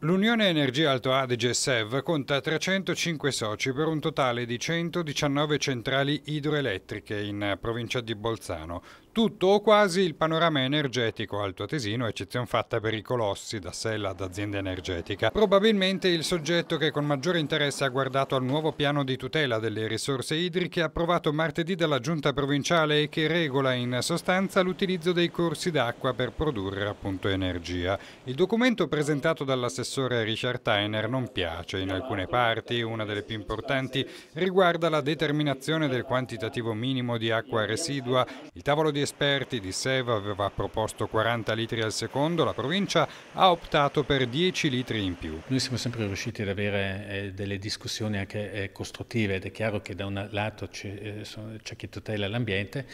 L'Unione Energia Alto Adige SEV conta 305 soci per un totale di 119 centrali idroelettriche in provincia di Bolzano. Tutto o quasi il panorama energetico altoatesino, eccezione fatta per i colossi da Sella ad azienda energetica. Probabilmente il soggetto che con maggiore interesse ha guardato al nuovo piano di tutela delle risorse idriche approvato martedì dalla giunta provinciale e che regola in sostanza l'utilizzo dei corsi d'acqua per produrre appunto energia. Il documento presentato dall'assessore all'assessore Richard Tainer non piace. In alcune parti, una delle più importanti, riguarda la determinazione del quantitativo minimo di acqua residua. Il tavolo di esperti di SEV aveva proposto 40 litri al secondo, la provincia ha optato per 10 litri in più. Noi siamo sempre riusciti ad avere eh, delle discussioni anche eh, costruttive ed è chiaro che da un lato c'è eh, chi tutela l'ambiente,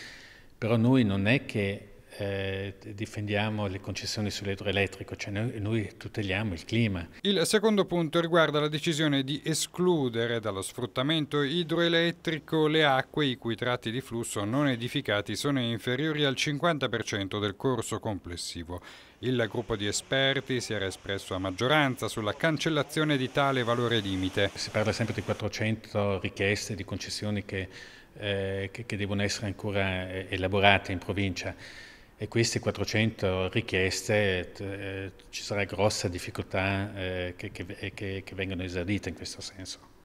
però noi non è che eh, difendiamo le concessioni sull'idroelettrico, cioè noi, noi tuteliamo il clima. Il secondo punto riguarda la decisione di escludere dallo sfruttamento idroelettrico le acque i cui tratti di flusso non edificati sono inferiori al 50% del corso complessivo. Il gruppo di esperti si era espresso a maggioranza sulla cancellazione di tale valore limite. Si parla sempre di 400 richieste di concessioni che, eh, che, che devono essere ancora eh, elaborate in provincia e queste 400 richieste eh, ci sarà grossa difficoltà eh, che, che, eh, che, che vengano esaudite in questo senso.